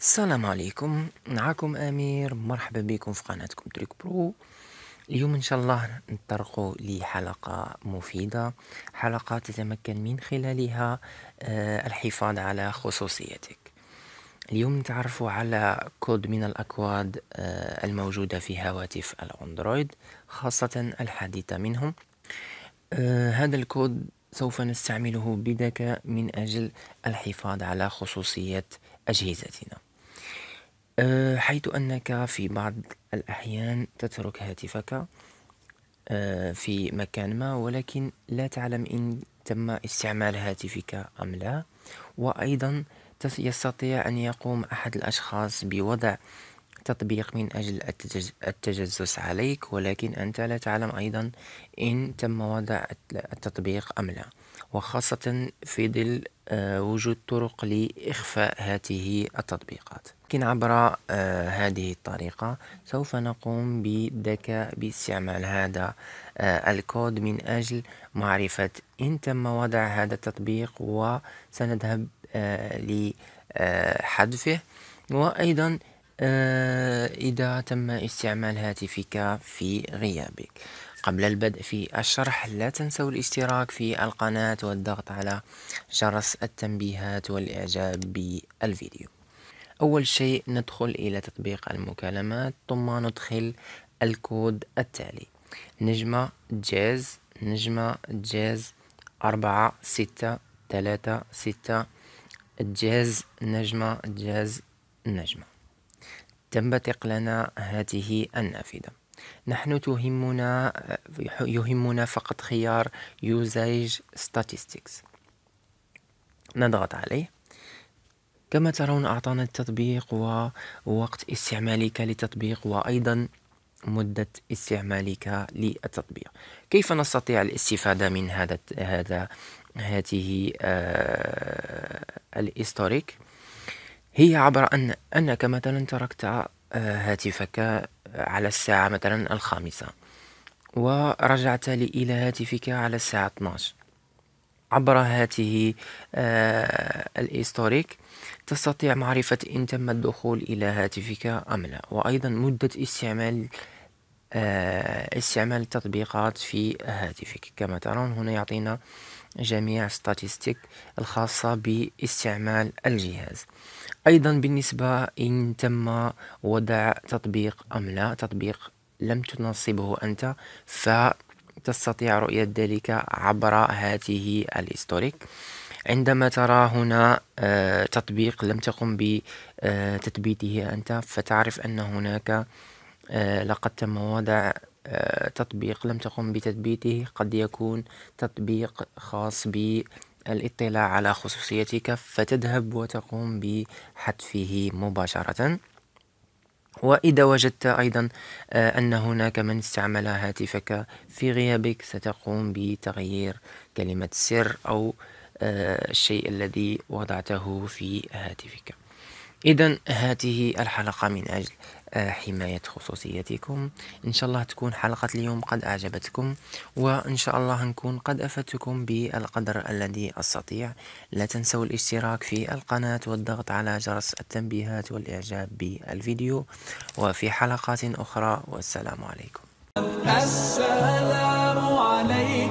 السلام عليكم معكم امير مرحبا بكم في قناتكم تريك برو اليوم ان شاء الله نطرقوا لحلقه مفيده حلقه تتمكن من خلالها آه، الحفاظ على خصوصيتك اليوم نتعرفوا على كود من الأكواد آه، الموجودة في هواتف الأندرويد خاصة الحديثة منهم آه، هذا الكود سوف نستعمله بذكاء من أجل الحفاظ على خصوصية أجهزتنا آه، حيث أنك في بعض الأحيان تترك هاتفك آه، في مكان ما ولكن لا تعلم إن تم استعمال هاتفك أم لا وأيضا يستطيع أن يقوم أحد الأشخاص بوضع التطبيق من أجل التجسس عليك ولكن أنت لا تعلم أيضا إن تم وضع التطبيق أم لا وخاصة في ظل آه، وجود طرق لإخفاء هذه التطبيقات لكن عبر آه، هذه الطريقة سوف نقوم بذكاء باستعمال هذا آه، الكود من أجل معرفة إن تم وضع هذا التطبيق وسنذهب لحذفه وأيضا آه، إذا تم استعمال هاتفك في غيابك قبل البدء في الشرح لا تنسوا الاشتراك في القناة والضغط على جرس التنبيهات والإعجاب بالفيديو أول شيء ندخل إلى تطبيق المكالمات ثم ندخل الكود التالي نجمة جاز نجمة جاز أربعة ستة ثلاثة ستة جاز نجمة جاز نجمة تنبثق لنا هذه النافذة نحن تهمنا يهمنا فقط خيار يوزيج statistics نضغط عليه كما ترون أعطانا التطبيق ووقت استعمالك للتطبيق وأيضا مدة استعمالك للتطبيق كيف نستطيع الاستفادة من هذا هذا هذه آه الهيستوريك هي عبر أن أنك مثلا تركت آه، هاتفك آه، على الساعة مثلا الخامسة ورجعت إلى هاتفك على الساعة 12 عبر هاته آه، الإستوريك تستطيع معرفة إن تم الدخول إلى هاتفك أم لا وأيضا مدة استعمال استعمال التطبيقات في هاتفك كما ترون هنا يعطينا جميع ستاتستيك الخاصة باستعمال الجهاز أيضا بالنسبة إن تم وضع تطبيق أم لا تطبيق لم تنصبه أنت فتستطيع رؤية ذلك عبر هاته الإستوريك عندما ترى هنا آه، تطبيق لم تقم بتثبيته أنت فتعرف أن هناك آه، لقد تم وضع آه، تطبيق لم تقم بتثبيته قد يكون تطبيق خاص بالاطلاع على خصوصيتك فتذهب وتقوم بحذفه مباشرة وإذا وجدت أيضا آه، أن هناك من استعمل هاتفك في غيابك ستقوم بتغيير كلمة السر أو آه، الشيء الذي وضعته في هاتفك إذا هذه الحلقة من أجل حماية خصوصيتكم إن شاء الله تكون حلقة اليوم قد أعجبتكم وإن شاء الله نكون قد أفدتكم بالقدر الذي أستطيع لا تنسوا الاشتراك في القناة والضغط على جرس التنبيهات والإعجاب بالفيديو وفي حلقات أخرى والسلام عليكم السلام عليكم